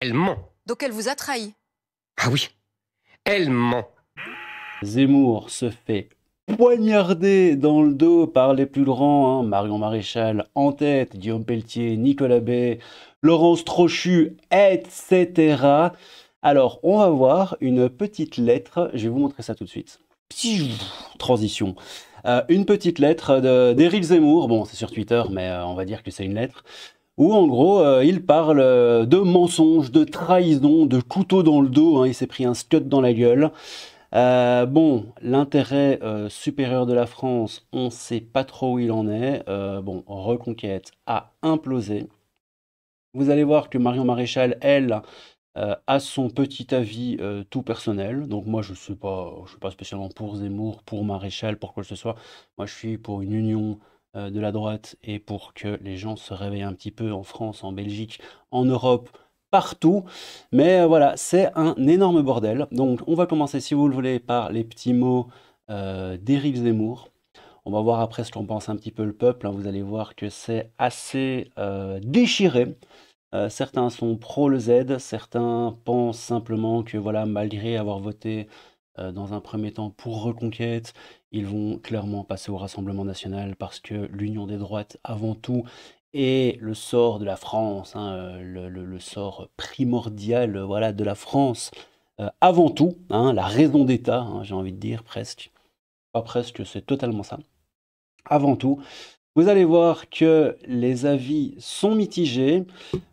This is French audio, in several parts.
Elle ment. Donc elle vous a trahi Ah oui, elle ment. Zemmour se fait poignarder dans le dos par les plus grands, hein. Marion Maréchal en tête, Guillaume Pelletier, Nicolas Bay, Laurence Trochu, etc. Alors, on va voir une petite lettre, je vais vous montrer ça tout de suite. transition. Euh, une petite lettre d'Éric Zemmour, bon c'est sur Twitter mais euh, on va dire que c'est une lettre, où en gros euh, il parle euh, de mensonges, de trahison, de couteaux dans le dos, hein. il s'est pris un scud dans la gueule. Euh, bon, l'intérêt supérieur de la France, on ne sait pas trop où il en est. bon, Reconquête a implosé. Vous allez voir que Marion Maréchal, elle, a son petit avis tout personnel. Donc moi, je ne suis, pas, je suis pas spécialement pour Zemmour, pour Maréchal, pour quoi que ce soit. Moi, je suis pour une union euh, de la droite et pour que les gens se réveillent un petit peu en France, en Belgique, en Europe, partout. Mais euh, voilà, c'est un énorme bordel. Donc on va commencer, si vous le voulez, par les petits mots euh, d'Éric Zemmour. On va voir après ce qu'en pense un petit peu le peuple. Hein. Vous allez voir que c'est assez euh, déchiré. certains sont pro le Z, certains pensent simplement que voilà, malgré avoir voté dans un premier temps pour Reconquête, ils vont clairement passer au Rassemblement national parce que l'union des droites, avant tout, est le sort de la France, hein, euh, le, sort primordial euh, voilà, de la France, euh, avant tout, hein, la raison d'État, hein, j'ai envie de dire presque, pas presque, c'est totalement ça, avant tout, vous allez voir que les avis sont mitigés.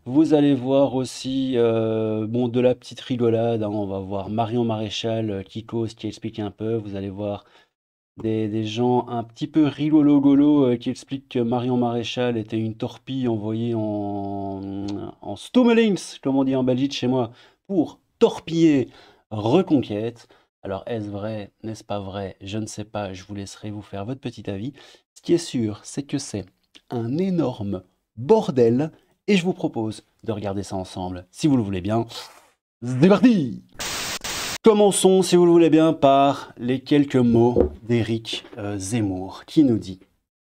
Vous allez voir aussi bon, de la petite rigolade. On va voir Marion Maréchal qui qui explique un peu. Vous allez voir des, gens un petit peu rigolo-golo euh, qui expliquent que Marion Maréchal était une torpille envoyée en, en comme on dit en Belgique chez moi, pour torpiller Reconquête. Alors est-ce vrai, n'est-ce pas vrai Je ne sais pas, je vous laisserai vous faire votre petit avis. Ce qui est sûr, c'est que c'est un énorme bordel et je vous propose de regarder ça ensemble, si vous le voulez bien. C'est parti Commençons, si vous le voulez bien, par les quelques mots d'Éric euh, Zemmour qui nous dit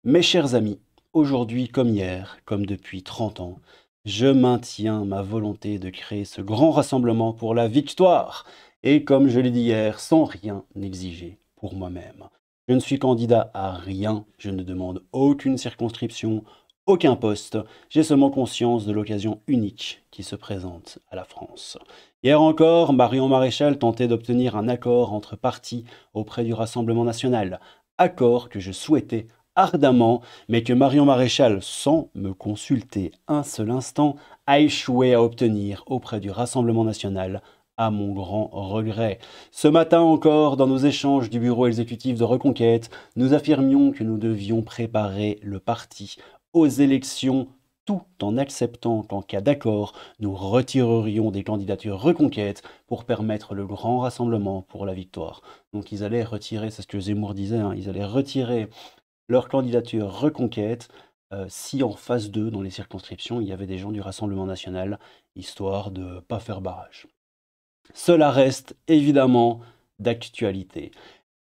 Mes chers amis, aujourd'hui comme hier, comme depuis 30 ans, je maintiens ma volonté de créer ce grand rassemblement pour la victoire et, comme je l'ai dit hier, sans rien exiger pour moi-même. Je ne suis candidat à rien, je ne demande aucune circonscription, aucun poste. J'ai seulement conscience de l'occasion unique qui se présente à la France. Hier encore, Marion Maréchal tentait d'obtenir un accord entre partis auprès du Rassemblement national. Accord que je souhaitais ardemment, mais que Marion Maréchal, sans me consulter un seul instant, a échoué à obtenir auprès du Rassemblement national à mon grand regret. Ce matin encore, dans nos échanges du bureau exécutif de Reconquête, nous affirmions que nous devions préparer le parti aux élections tout en acceptant qu'en cas d'accord, nous retirerions des candidatures reconquêtes pour permettre le grand rassemblement pour la victoire. Donc ils allaient retirer, c'est ce que Zemmour disait, hein, ils allaient retirer leur candidature reconquête euh, si en phase 2, dans les circonscriptions, il y avait des gens du Rassemblement national, histoire de ne pas faire barrage. Cela reste évidemment d'actualité.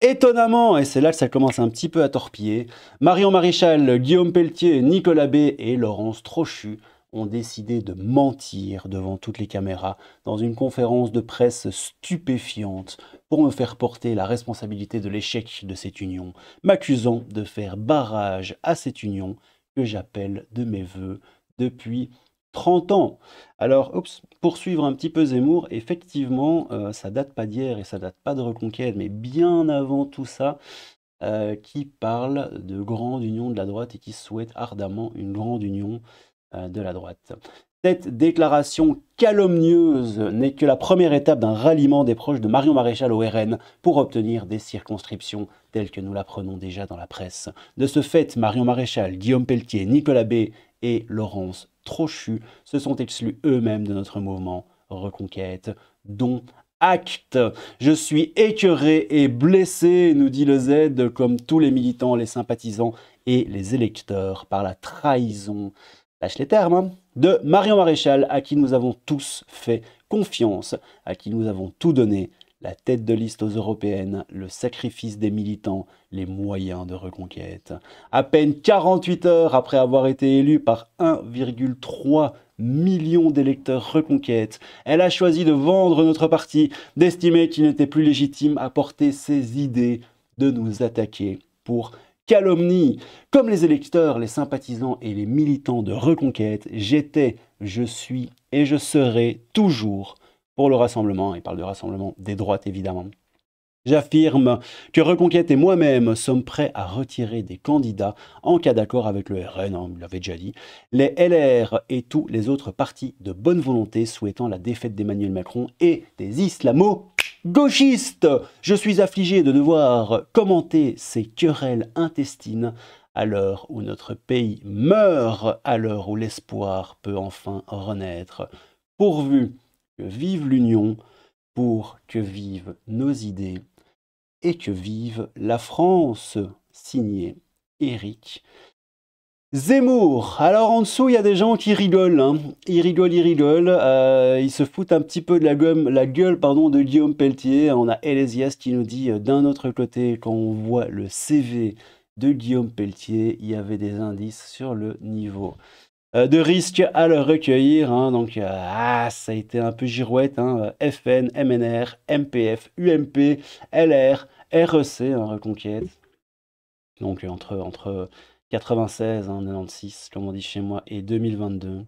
Étonnamment, et c'est là que ça commence un petit peu à torpiller, Marion Maréchal, Guillaume Pelletier, Nicolas B et Laurence Trochu ont décidé de mentir devant toutes les caméras dans une conférence de presse stupéfiante pour me faire porter la responsabilité de l'échec de cette union, m'accusant de faire barrage à cette union que j'appelle de mes voeux depuis 30 ans. Alors, poursuivre un petit peu Zemmour, effectivement, euh, ça date pas d'hier et ça date pas de Reconquête, mais bien avant tout ça, euh, qui parle de grande union de la droite et qui souhaite ardemment une grande union euh, de la droite. Cette déclaration calomnieuse n'est que la première étape d'un ralliement des proches de Marion Maréchal au RN pour obtenir des circonscriptions telles que nous l'apprenons déjà dans la presse. De ce fait, Marion Maréchal, Guillaume Pelletier, Nicolas B et Laurence Trochu se sont exclus eux-mêmes de notre mouvement Reconquête, dont acte. Je suis écœuré et blessé, nous dit le Z, comme tous les militants, les sympathisants et les électeurs, par la trahison, lâche les termes, de Marion Maréchal, à qui nous avons tous fait confiance, à qui nous avons tout donné, la tête de liste aux européennes, le sacrifice des militants, les moyens de reconquête. À peine 48 heures après avoir été élue par 1,3 million d'électeurs reconquête, elle a choisi de vendre notre parti, d'estimer qu'il n'était plus légitime à porter ses idées, de nous attaquer pour calomnie. Comme les électeurs, les sympathisants et les militants de reconquête, j'étais, je suis et je serai toujours pour le rassemblement, il parle de rassemblement des droites évidemment. J'affirme que Reconquête et moi-même sommes prêts à retirer des candidats en cas d'accord avec le RN, hein, on l'avait déjà dit, les LR et tous les autres partis de bonne volonté souhaitant la défaite d'Emmanuel Macron et des islamo gauchistes. Je suis affligé de devoir commenter ces querelles intestines à l'heure où notre pays meurt, à l'heure où l'espoir peut enfin renaître. Pourvu que vive l'Union, pour que vivent nos idées et que vive la France, signé Eric. Zemmour, alors en dessous il y a des gens qui rigolent, hein. ils rigolent, ils rigolent, euh, ils se foutent un petit peu de la, la gueule pardon, de Guillaume Pelletier, on a Elésias qui nous dit euh, d'un autre côté quand on voit le CV de Guillaume Pelletier, il y avait des indices sur le niveau. Euh, de risques à le recueillir. Hein. Donc, euh, ah, ça a été un peu girouette. Hein. Euh, FN, MNR, MPF, UMP, LR, REC, hein, Reconquête. Donc, entre, entre 96, 96, comme on dit chez moi, et 2022.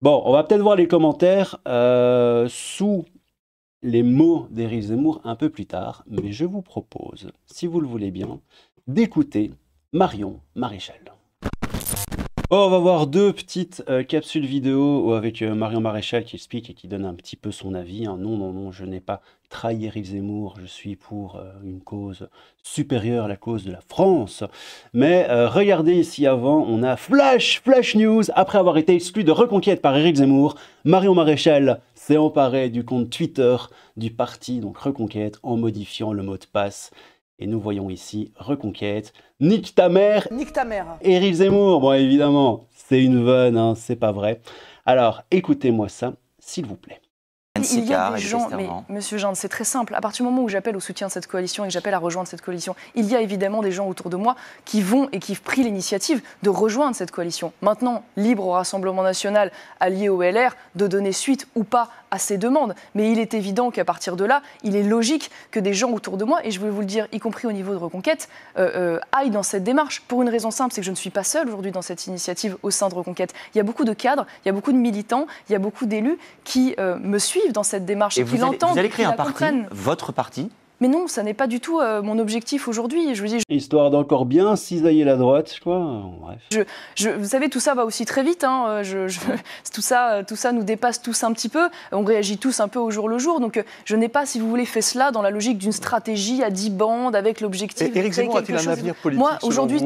Bon, on va peut-être voir les commentaires sous les mots d'Éric Zemmour un peu plus tard, mais je vous propose, si vous le voulez bien, d'écouter Marion Maréchal. Oh, on va voir deux petites euh, capsules vidéo euh, avec euh, Marion Maréchal qui explique et qui donne un petit peu son avis. Hein. Non, non, non, je n'ai pas trahi Eric Zemmour, je suis pour une cause supérieure à la cause de la France. Mais regardez ici avant, on a Flash, Flash News, après avoir été exclu de Reconquête par Éric Zemmour, Marion Maréchal s'est emparé du compte Twitter du parti, donc Reconquête, en modifiant le mot de passe et nous voyons ici Reconquête, Nick ta mère Nique ta mère Éric Zemmour Bon, évidemment, c'est une vanne, hein, c'est pas vrai. Alors, écoutez-moi ça, s'il vous plaît. Il y a Monsieur Jean, c'est très simple. À partir du moment où j'appelle au soutien de cette coalition et j'appelle à rejoindre cette coalition, il y a évidemment des gens autour de moi qui vont et qui ont pris l'initiative de rejoindre cette coalition. Maintenant, libre au Rassemblement national, allié au LR, de donner suite ou pas à ces demandes. Mais il est évident qu'à partir de là, il est logique que des gens autour de moi, et je voulais vous le dire, y compris au niveau de Reconquête, euh, euh, aillent dans cette démarche. Pour une raison simple, c'est que je ne suis pas seul aujourd'hui dans cette initiative au sein de Reconquête. Il y a beaucoup de cadres, il y a beaucoup de militants, il y a beaucoup d'élus qui euh, me suivent dans cette démarche et, et qui l'entendent. Vous allez créer un parti, votre parti mais non, ça n'est pas du tout euh, mon objectif aujourd'hui. Je vous dis, Histoire d'encore bien cisailler la droite, je crois. Bref. Je, vous savez, tout ça va aussi très vite. Hein. tout, ça, euh, tout ça nous dépasse tous un petit peu. On réagit tous un peu au jour le jour. Donc euh, je n'ai pas, si vous voulez, fait cela dans la logique d'une stratégie à 10 bandes avec l'objectif de créer quelque un politique Moi, aujourd'hui,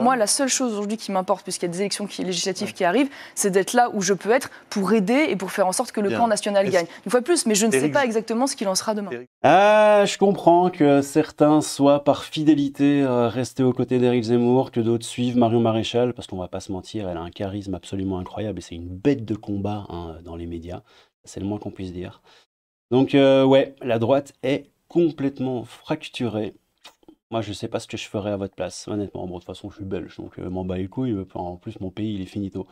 moi, la seule chose aujourd'hui qui m'importe, puisqu'il y a des élections législatives qui arrivent, c'est d'être là où je peux être pour aider et pour faire en sorte que le plan camp national gagne. Une fois plus, mais je ne sais pas exactement ce qu'il en sera demain. Ah, je comprends que certains soient par fidélité euh, restés aux côtés d'Éric Zemmour, que d'autres suivent Marion Maréchal, parce qu'on va pas se mentir, elle a un charisme absolument incroyable et c'est une bête de combat hein, dans les médias. C'est le moins qu'on puisse dire. Donc euh, ouais, la droite est complètement fracturée. Moi, je sais pas ce que je ferais à votre place, honnêtement. Bon, de toute façon, je suis belge, donc euh, m'en bats les couilles. En plus, mon pays, il est finito.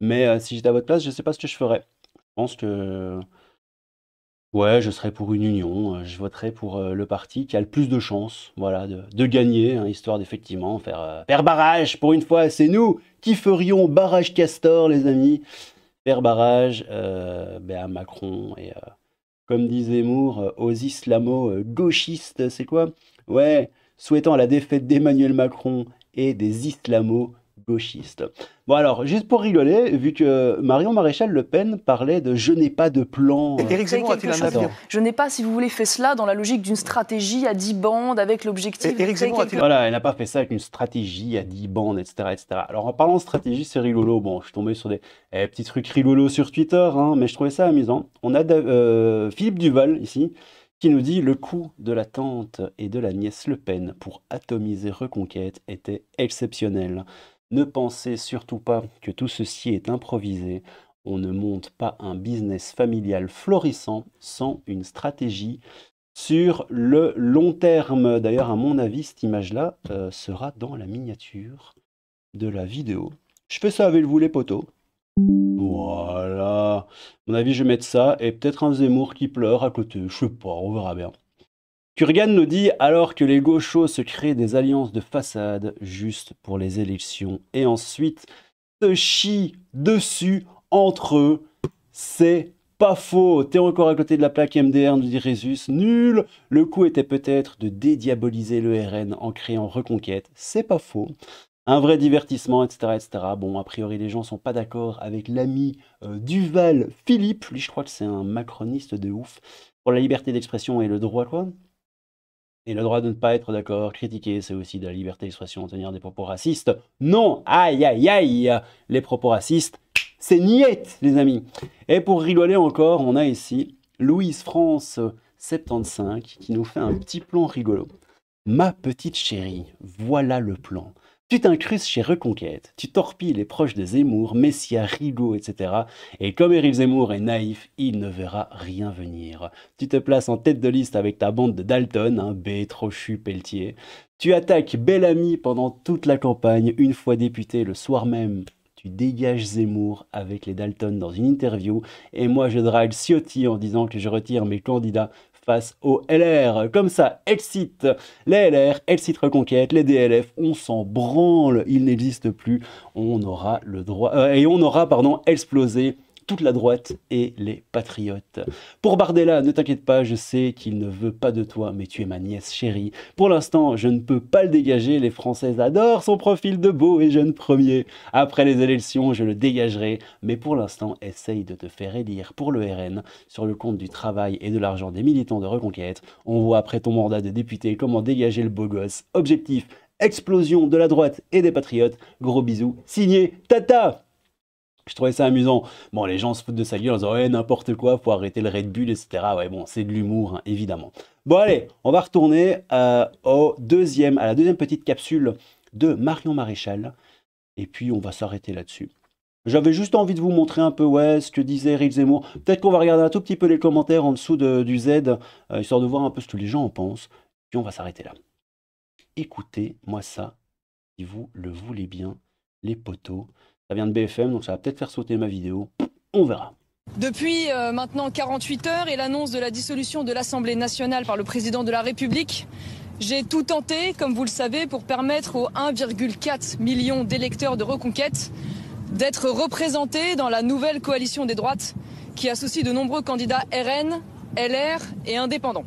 Mais si j'étais à votre place, je sais pas ce que je ferais. Je pense que Ouais, je serais pour une union, euh, je voterai pour, euh, le parti qui a le plus de chances, voilà, de gagner, hein, histoire d'effectivement faire, père euh, barrage pour une fois. C'est nous qui ferions barrage castor, les amis. Faire barrage, ben, à Macron et comme disait Moore, aux islamo, gauchistes, c'est quoi? Ouais, souhaitant la défaite d'Emmanuel Macron et des islamo gauchiste. Bon alors, juste pour rigoler, vu que Marion Maréchal Le Pen parlait de « je n'ai pas de plan ». Zemmour a un Je n'ai pas, si vous voulez, fait cela dans la logique d'une stratégie à 10 bandes avec l'objectif… Éric Zemmour a-t-il Voilà, elle n'a pas fait ça avec une stratégie à 10 bandes, etc. etc. Alors en parlant de stratégie, c'est rigolo. Bon, je suis tombé sur des eh, petits trucs rigolos sur Twitter, hein, mais je trouvais ça amusant. On a euh, Philippe Duval, ici, qui nous dit le coup de la tante et de la nièce Le Pen pour atomiser Reconquête était exceptionnel. Ne pensez surtout pas que tout ceci est improvisé. On ne monte pas un business familial florissant sans une stratégie sur le long terme. D'ailleurs, à mon avis, cette image-là euh, sera dans la miniature de la vidéo. Je fais ça avec vous les poteaux. Voilà. À mon avis, je vais mettre ça et peut-être un Zemmour qui pleure à côté. Je sais pas, on verra bien. Kurgan nous dit alors que les gauchos se créent des alliances de façade juste pour les élections et ensuite se chient dessus entre eux, c'est pas faux. T'es encore à côté de la plaque MDR, nous dit Résus. Nul Le coup était peut-être de dédiaboliser le RN en créant Reconquête. C'est pas faux. Un vrai divertissement, etc., etc. Bon, a priori, les gens sont pas d'accord avec l'ami euh, Duval Philippe. Lui, je crois que c'est un macroniste de ouf. Pour la liberté d'expression et le droit, quoi. Et le droit de ne pas être d'accord, critiquer, c'est aussi de la liberté d'expression, tenir des propos racistes. Non, aïe, aïe, aïe, les propos racistes, c'est niette, les amis. Et pour rigoler encore, on a ici Louise France 75 qui nous fait un petit plan rigolo. Ma petite chérie, voilà le plan. Tu t'incrustes chez Reconquête, tu torpilles les proches de Zemmour, Messia, Rigaud, etc. Et comme Éric Zemmour est naïf, il ne verra rien venir. Tu te places en tête de liste avec ta bande de Dalton, hein, B, Trochu, Pelletier. Tu attaques Bellamy pendant toute la campagne, une fois député le soir même. Tu dégages Zemmour avec les Dalton dans une interview. Et moi, je drague Ciotti en disant que je retire mes candidats face aux LR. Comme ça, excite les LR, Exit Reconquête, les DLF, on s'en branle, il n'existe plus, on aura le droit, euh, et on aura, pardon, explosé toute la droite et les patriotes. Pour Bardella, ne t'inquiète pas, je sais qu'il ne veut pas de toi, mais tu es ma nièce chérie. Pour l'instant, je ne peux pas le dégager, les Françaises adorent son profil de beau et jeune premier. Après les élections, je le dégagerai, mais pour l'instant, essaye de te faire élire pour le RN sur le compte du travail et de l'argent des militants de Reconquête. On voit après ton mandat de député comment dégager le beau gosse. Objectif, explosion de la droite et des patriotes. Gros bisous, signé Tata je trouvais ça amusant. Bon, les gens se foutent de sa gueule en disant ouais, n'importe quoi, faut arrêter le Red Bull, etc. Ouais, bon, c'est de l'humour, hein, évidemment. Bon, allez, on va retourner euh, au deuxième, à la deuxième petite capsule de Marion Maréchal. Et puis, on va s'arrêter là-dessus. J'avais juste envie de vous montrer un peu ouais, ce que disait Rizemour. Zemmour. Peut-être qu'on va regarder un tout petit peu les commentaires en dessous du Z, euh, histoire de voir un peu ce que les gens en pensent. Puis on va s'arrêter là. Écoutez-moi ça, si vous le voulez bien, les poteaux. Ça vient de BFM, donc ça va peut-être faire sauter ma vidéo. On verra. Depuis euh, maintenant 48 heures et l'annonce de la dissolution de l'Assemblée nationale par le président de la République, j'ai tout tenté, comme vous le savez, pour permettre aux 1,4 million d'électeurs de Reconquête d'être représentés dans la nouvelle coalition des droites qui associe de nombreux candidats RN, LR et indépendants.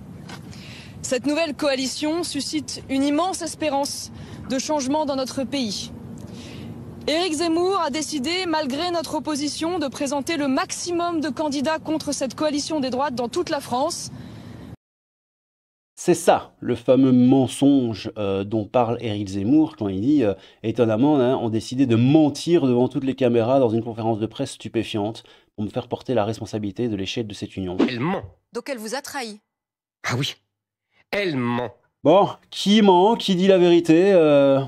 Cette nouvelle coalition suscite une immense espérance de changement dans notre pays. Éric Zemmour a décidé, malgré notre opposition, de présenter le maximum de candidats contre cette coalition des droites dans toute la France. C'est ça, le fameux mensonge euh, dont parle Éric Zemmour quand il dit, euh, étonnamment, on a décidé de mentir devant toutes les caméras dans une conférence de presse stupéfiante pour me faire porter la responsabilité de l'échec de cette union. Elle ment. Donc elle vous a trahi. Ah oui, elle ment. Bon, qui ment, qui dit la vérité, euh,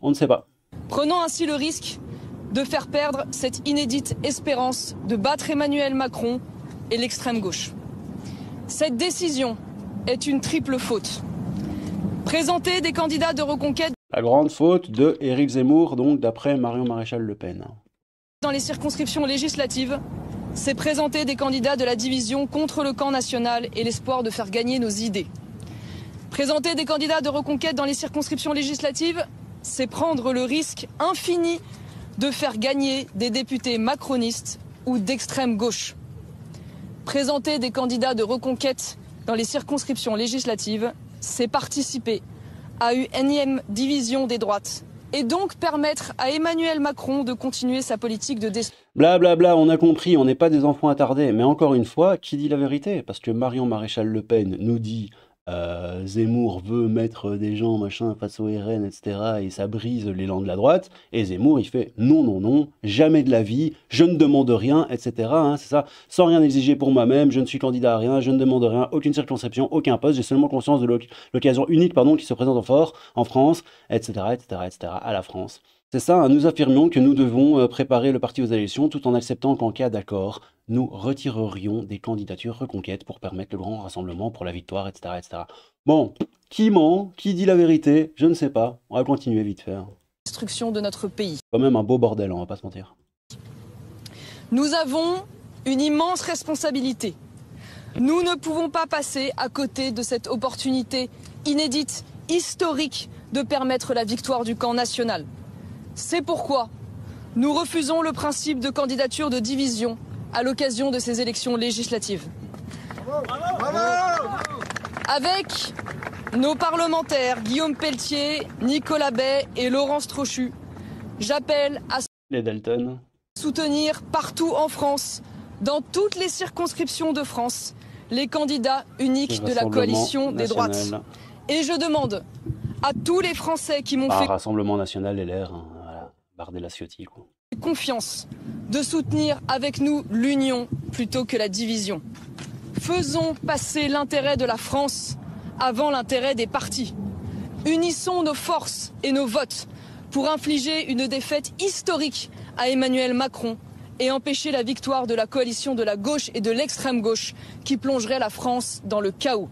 on ne sait pas prenant ainsi le risque de faire perdre cette inédite espérance de battre Emmanuel Macron et l'extrême gauche. Cette décision est une triple faute. Présenter des candidats de reconquête. La grande faute de Éric Zemmour, donc d'après Marion Maréchal Le Pen. Dans les circonscriptions législatives, c'est présenter des candidats de la division contre le camp national et l'espoir de faire gagner nos idées. Présenter des candidats de reconquête dans les circonscriptions législatives, c'est prendre le risque infini de faire gagner des députés macronistes ou d'extrême gauche. Présenter des candidats de reconquête dans les circonscriptions législatives, c'est participer à une énième division des droites et donc permettre à Emmanuel Macron de continuer sa politique de destruction. Blablabla, on a compris, on n'est pas des enfants attardés, mais encore une fois, qui dit la vérité Parce que Marion Maréchal Le Pen nous dit euh, Zemmour veut mettre des gens machin face aux RN, etc. Et ça brise l'élan de la droite. Et Zemmour, il fait non, non, non, jamais de la vie, je ne demande rien, etc. Hein, c'est ça, sans rien exiger pour moi-même, je ne suis candidat à rien, je ne demande rien, aucune circonscription, aucun poste, j'ai seulement conscience de l'occasion unique pardon, qui se présente en en France, etc., etc., etc., à la France. C'est ça, hein, nous affirmions que nous devons euh, préparer le parti aux élections tout en acceptant qu'en cas d'accord, nous retirerions des candidatures reconquêtes pour permettre le grand rassemblement pour la victoire, etc. etc. Bon, qui ment, qui dit la vérité, je ne sais pas. On va continuer vite faire. Hein. Destruction de notre pays. Quand même un beau bordel, on va pas se mentir. Nous avons une immense responsabilité. Nous ne pouvons pas passer à côté de cette opportunité inédite, historique, de permettre la victoire du camp national. C'est pourquoi nous refusons le principe de candidature de division à l'occasion de ces élections législatives. Avec nos parlementaires Guillaume Pelletier, Nicolas Bay et Laurence Trochu, j'appelle à soutenir partout en France, dans toutes les circonscriptions de France, les candidats uniques de la coalition des droites. Et je demande à tous les Français qui m'ont bah, fait... Rassemblement national Bardella Confiance de soutenir avec nous l'union plutôt que la division. Faisons passer l'intérêt de la France avant l'intérêt des partis. Unissons nos forces et nos votes pour infliger une défaite historique à Emmanuel Macron et empêcher la victoire de la coalition de la gauche et de l'extrême gauche qui plongerait la France dans le chaos.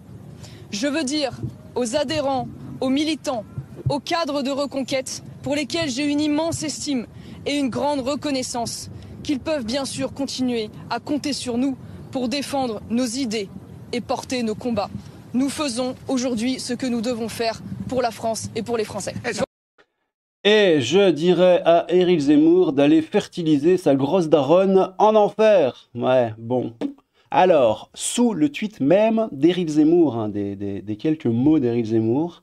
Je veux dire aux adhérents, aux militants, aux cadres de reconquête pour lesquels j'ai une immense estime et une grande reconnaissance, qu'ils peuvent bien sûr continuer à compter sur nous pour défendre nos idées et porter nos combats. Nous faisons aujourd'hui ce que nous devons faire pour la France et pour les Français. Et je dirais à Éric Zemmour d'aller fertiliser sa grosse daronne en enfer. Ouais, bon. Alors, sous le tweet même d'Éric Zemmour, hein, des, quelques mots d'Éric Zemmour,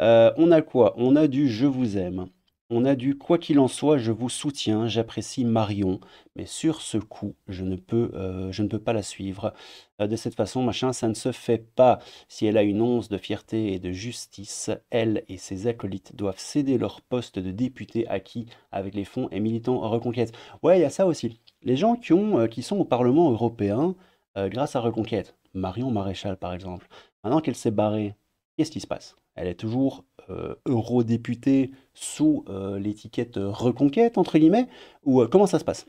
euh, on a quoi On a du je vous aime. On a du quoi qu'il en soit, je vous soutiens, j'apprécie Marion, mais sur ce coup, je ne peux, euh, je ne peux pas la suivre. Euh, de cette façon, machin, ça ne se fait pas. Si elle a une once de fierté et de justice, elle et ses acolytes doivent céder leur poste de député acquis avec les fonds et militants Reconquête. Ouais, il y a ça aussi. Les gens qui, ont, qui sont au Parlement européen grâce à Reconquête, Marion Maréchal par exemple, maintenant qu'elle s'est barrée, qu'est-ce qui se passe elle est toujours euh, eurodéputée sous euh, l'étiquette euh, reconquête, entre guillemets, ou comment ça se passe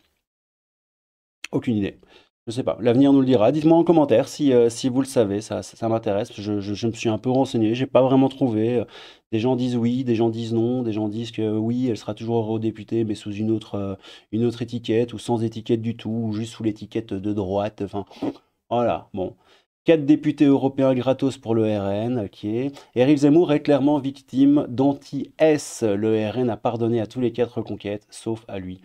Aucune idée. Je ne sais pas, l'avenir nous le dira. Dites-moi en commentaire si, si vous le savez, ça, ça, m'intéresse. Je, me suis un peu renseigné, je n'ai pas vraiment trouvé. Des gens disent oui, des gens disent non, des gens disent que oui, elle sera toujours eurodéputée, mais sous une autre, une autre étiquette, ou sans étiquette du tout, ou juste sous l'étiquette de droite. Enfin, voilà, bon. Quatre députés européens gratos pour le RN, ok. Éric Zemmour est clairement victime d'anti-S. Le RN a pardonné à tous les quatre conquêtes, sauf à lui.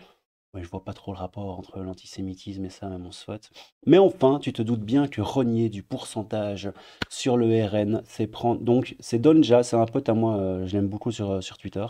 Mais je vois pas trop le rapport entre l'antisémitisme et ça, même on souhaite. Mais enfin, tu te doutes bien que renier du pourcentage sur le RN, c'est prendre. Donc, c'est Donja, c'est un pote à moi, euh, je l'aime beaucoup sur, euh, sur Twitter.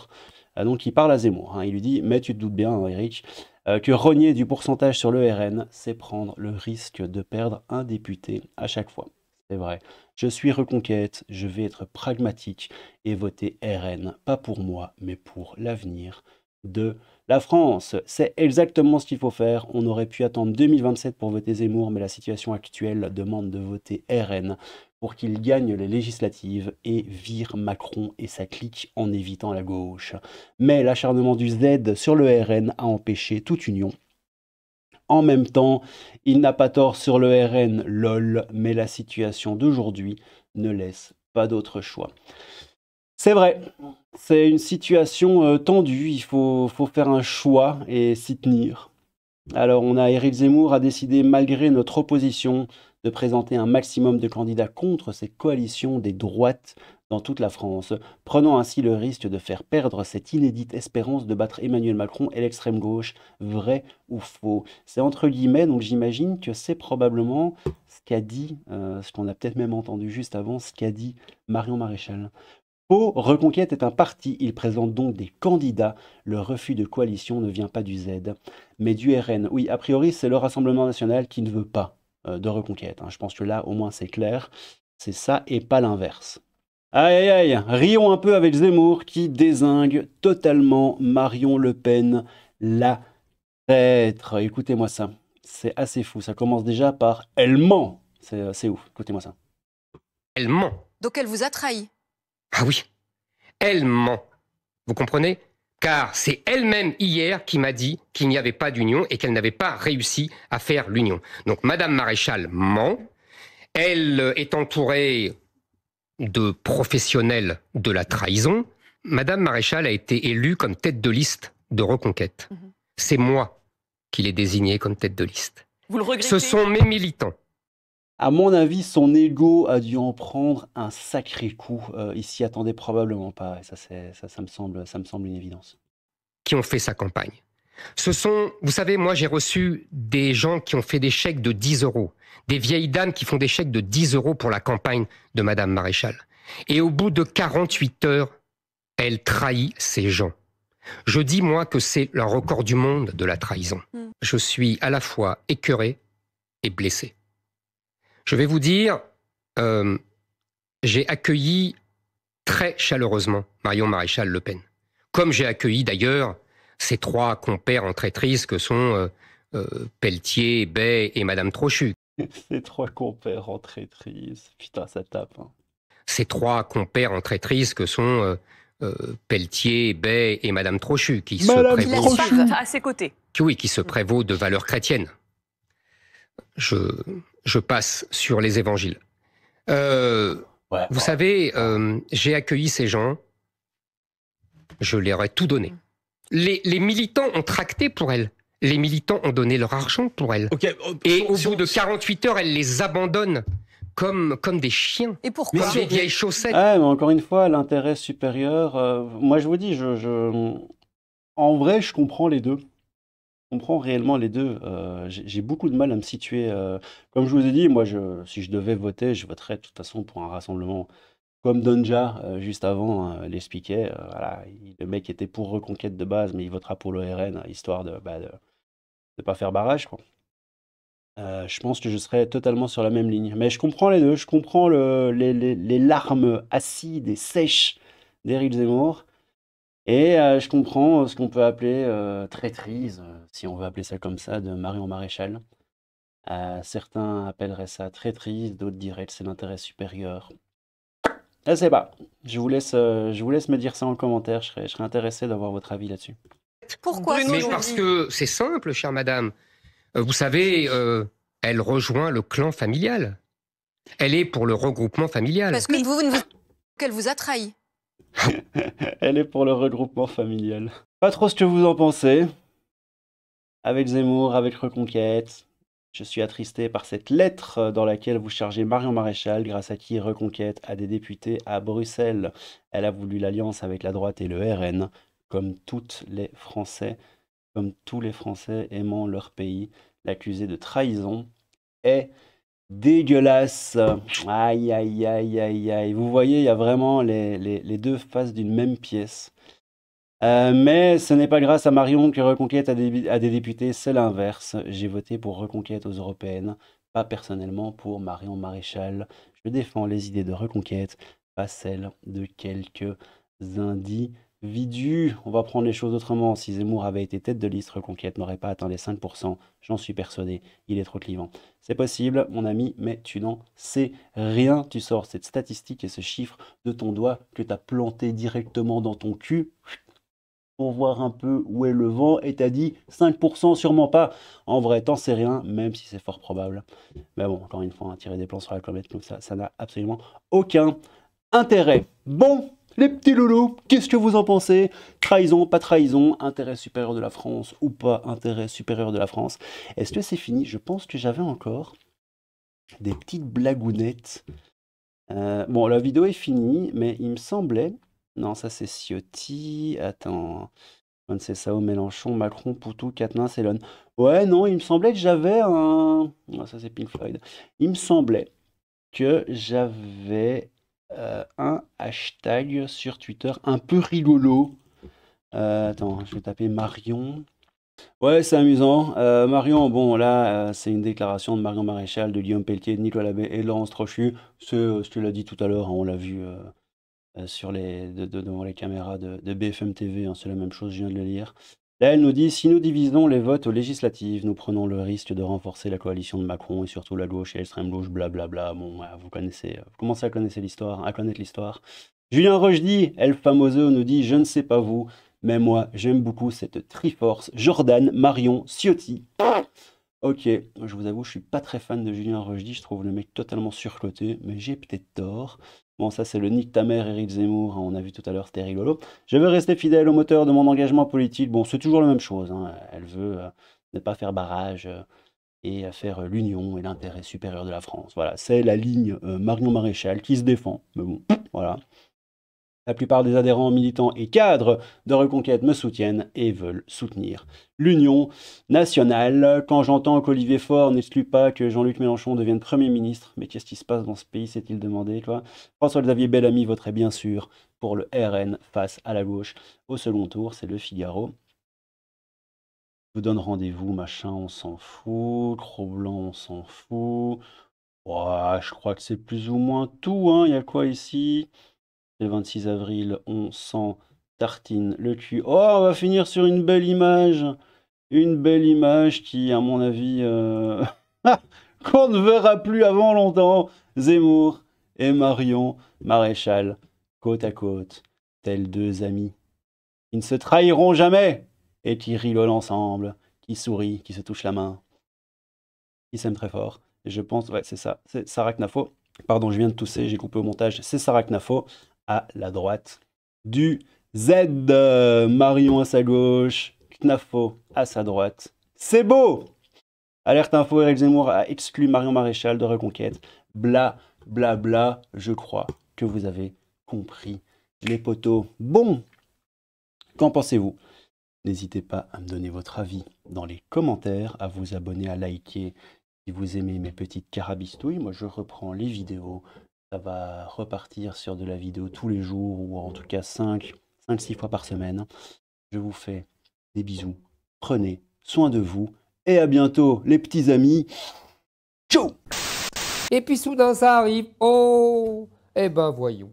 Ah, donc, il parle à Zemmour. Hein. il lui dit Mais tu te doutes bien, Eric, hein, euh, que renier du pourcentage sur le RN, c'est prendre le risque de perdre un député à chaque fois. C'est vrai. Je suis reconquête, je vais être pragmatique et voter RN, pas pour moi, mais pour l'avenir de la France. C'est exactement ce qu'il faut faire. On aurait pu attendre 2027 pour voter Zemmour, mais la situation actuelle demande de voter RN pour qu'il gagne les législatives et vire Macron et sa clique en évitant la gauche. Mais l'acharnement du Z sur le RN a empêché toute union en même temps, il n'a pas tort sur le RN, lol, mais la situation d'aujourd'hui ne laisse pas d'autre choix. C'est vrai, c'est une situation euh, tendue, il faut, faire un choix et s'y tenir. Alors on a Éric Zemmour a décidé, malgré notre opposition, de présenter un maximum de candidats contre ces coalitions des droites dans toute la France, prenant ainsi le risque de faire perdre cette inédite espérance de battre Emmanuel Macron et l'extrême gauche, vrai ou faux. C'est entre guillemets, donc j'imagine que c'est probablement ce qu'a dit, euh, ce qu'on a peut-être même entendu juste avant, ce qu'a dit Marion Maréchal. Faux, Reconquête est un parti, il présente donc des candidats. Le refus de coalition ne vient pas du Z, mais du RN. Oui, a priori, c'est le Rassemblement national qui ne veut pas euh, de reconquête. Hein. Je pense que là, au moins, c'est clair. C'est ça et pas l'inverse. Aïe aïe aïe, rions un peu avec Zemmour qui désingue totalement Marion Le Pen, la traître. Écoutez-moi ça, c'est assez fou. Ça commence déjà par elle ment. Euh, c'est ouf, écoutez-moi ça. Elle ment. Donc elle vous a trahi. Ah oui, elle ment. Vous comprenez car c'est elle-même hier qui m'a dit qu'il n'y avait pas d'union et qu'elle n'avait pas réussi à faire l'union. Donc Madame Maréchal ment, elle euh, est entourée de professionnels de la trahison. Madame Maréchal a été élue comme tête de liste de Reconquête. Mhm. C'est moi qui l'ai désignée comme tête de liste. Ce sont mes militants. À mon avis, son ego a dû en prendre un sacré coup. Euh, il ne s'y attendait probablement pas. Et ça, ça, ça, me semble, ça me semble une évidence. Qui ont fait sa campagne. Ce sont, vous savez, moi j'ai reçu des gens qui ont fait des chèques de 10 euros, des vieilles dames qui font des chèques de 10 euros pour la campagne de Madame Maréchal. Et au bout de 48 heures, elle trahit ces gens. Je dis, moi, que c'est le record du monde de la trahison. Hmm. Je suis à la fois écœuré et blessé. Je vais vous dire, euh, j'ai accueilli très chaleureusement Marion Maréchal Le Pen, comme j'ai accueilli d'ailleurs ces trois compères en traîtrise que sont euh, euh, Pelletier, Bay et Madame Trochu. Ces trois compères en traîtrise, putain, ça tape. Hein. Ces trois compères en traîtrise que sont Pelletier, Bay et Madame Trochu, qui se prévaut à ses côtés. oui, qui se prévaut de valeurs chrétiennes. Je, je passe sur les évangiles. Euh, vous savez, euh, j'ai accueilli ces gens, je leur ai tout donné. Les, militants ont tracté pour elles. Les militants ont donné leur argent pour elles. Oh, Et au bout de 48 heures, elles les abandonnent comme, comme des chiens. Et pourquoi Comme des vieilles chaussettes. Ah, mais encore une fois, l'intérêt supérieur. Euh, moi, je vous dis, je, en vrai, je comprends les deux comprends réellement les deux. Euh, j'ai beaucoup de mal à me situer. Euh. comme je vous ai dit, moi, je, si je devais voter, je voterais de toute façon pour un rassemblement. Comme Donja, euh, juste avant, hein, l'expliquait. voilà, le mec était pour Reconquête de base, mais il votera pour l'ORN, histoire de ne bah, pas faire barrage, je pense que je serais totalement sur la même ligne. Mais je comprends les deux. Je comprends les, larmes acides et sèches d'Éric Zemmour. Et euh, je comprends euh, ce qu'on peut appeler euh, traîtrise, si on veut appeler ça comme ça, de Marion Maréchal. certains appelleraient ça traîtrise, d'autres diraient que c'est l'intérêt supérieur. Je sais pas. Je vous, laisse, me dire ça en commentaire. Je serais, intéressé d'avoir votre avis là-dessus. Pourquoi Mais parce que c'est simple, chère madame. Vous savez, elle rejoint le clan familial. Elle est pour le regroupement familial. Parce qu'elle vous a trahi. Elle est pour le regroupement familial. Pas trop ce que vous en pensez. Avec Zemmour, avec Reconquête, je suis attristé par cette lettre dans laquelle vous chargez Marion Maréchal, grâce à qui Reconquête a des députés à Bruxelles. Elle a voulu l'alliance avec la droite et le RN, comme toutes les Français, comme tous les Français aimant leur pays. l'accuser de trahison est dégueulasse. Aïe, aïe, aïe, aïe, aïe. Vous voyez, il y a vraiment les, deux faces d'une même pièce. Euh, mais ce n'est pas grâce à Marion que Reconquête a des, députés, c'est l'inverse. J'ai voté pour Reconquête aux européennes, pas personnellement pour Marion Maréchal. Je défends les idées de Reconquête, pas celles de quelques indices. Vidu, on va prendre les choses autrement. Si Zemmour avait été tête de liste, Reconquête n'aurait pas atteint les 5%. J'en suis persuadé, il est trop clivant. C'est possible, mon ami, mais tu n'en sais rien. Tu sors cette statistique et ce chiffre de ton doigt que tu as planté directement dans ton cul pour voir un peu où est le vent et as dit 5% sûrement pas. En vrai, t'en sais rien, même si c'est fort probable. Mais bon, encore une fois, hein, tirer des plans sur la comète comme ça, ça n'a absolument aucun intérêt. Bon, les petits loulous, qu'est-ce que vous en pensez Trahison, pas trahison, intérêt supérieur de la France ou pas intérêt supérieur de la France Est-ce que c'est fini Je pense que j'avais encore des petites blagounettes. Euh, bon, la vidéo est finie, mais il me semblait... Non, ça c'est Ciotti. Attends. C'est ça, Mélenchon, Macron, Poutou, Quatennin, Célone. Ouais, non, il me semblait que j'avais un... Non, ça c'est Pink Floyd. Il me semblait que j'avais euh, un hashtag sur Twitter un peu rigolo. Euh, attends, je vais taper Marion. Ouais, c'est amusant. Euh, Marion, bon, là, c'est une déclaration de Marion Maréchal, de Guillaume Pelletier, de Nicolas Labbé et Laurence Trochu. Ce, je te l'ai dit tout à l'heure, hein, on l'a vu sur les, devant les caméras de, BFM TV. Hein, c'est la même chose, je viens de le lire. Là, elle nous dit si nous divisons les votes aux législatives, nous prenons le risque de renforcer la coalition de Macron et surtout la gauche et l'extrême gauche, blablabla. Bla, Bon, vous connaissez, euh, vous commencez à connaître l'histoire, à connaître l'histoire. Julien elle elle Famoso, nous dit je ne sais pas vous, mais moi, j'aime beaucoup cette triforce Jordan, Marion, Ciotti. Ok, je vous avoue, je suis pas très fan de Julien Rojdi, je trouve le mec totalement surcloté, mais j'ai peut-être tort. Bon, ça c'est le Nick Tamer, Eric Zemmour, hein, on a vu tout à l'heure c'était rigolo. « Je veux rester fidèle au moteur de mon engagement politique. Bon, c'est toujours la même chose, hein. elle veut euh, ne pas faire barrage euh, et euh, faire l'union et l'intérêt supérieur de la France. Voilà, c'est la ligne Marion Maréchal qui se défend, mais bon, voilà. La plupart des adhérents militants et cadres de Reconquête me soutiennent et veulent soutenir l'Union nationale. Quand j'entends qu'Olivier Faure n'exclut pas que Jean-Luc Mélenchon devienne Premier ministre, mais qu'est-ce qui se passe dans ce pays, s'est-il demandé, François-Xavier Bellamy voterait bien sûr pour le RN face à la gauche au second tour, c'est le Figaro vous donne rendez-vous, machin, on s'en fout. Cro blanc, on s'en fout. Ouah, je crois que c'est plus ou moins tout. Hein. Il y a quoi ici le 26 avril, on s'en tartine le cul. Oh, on va finir sur une belle image. Une belle image qui, à mon avis, euh, qu'on ne verra plus avant longtemps. Zemmour et Marion Maréchal, côte à côte, tels deux amis. Ils ne se trahiront jamais et qui rigolent ensemble, qui sourient, qui se touchent la main, qui s'aiment très fort. Et je pense, ouais, c'est ça, c'est Sarah Knafo. Pardon, je viens de tousser, j'ai coupé au montage. C'est Sarah Knafo à la droite du Z. Marion à sa gauche, Knafo à sa droite. C'est beau Alerte info, Eric Zemmour a exclu Marion Maréchal de Reconquête. Bla, bla, bla, je crois que vous avez compris les poteaux. Bon, qu'en pensez-vous N'hésitez pas à me donner votre avis dans les commentaires, à vous abonner, à liker si vous aimez mes petites carabistouilles. Moi, je reprends les vidéos ça va repartir sur de la vidéo tous les jours, ou en tout cas 5, 5 6 fois par semaine. Je vous fais des bisous. Prenez soin de vous et à bientôt les petits amis. Ciao Et puis soudain ça arrive. Oh Eh ben voyons.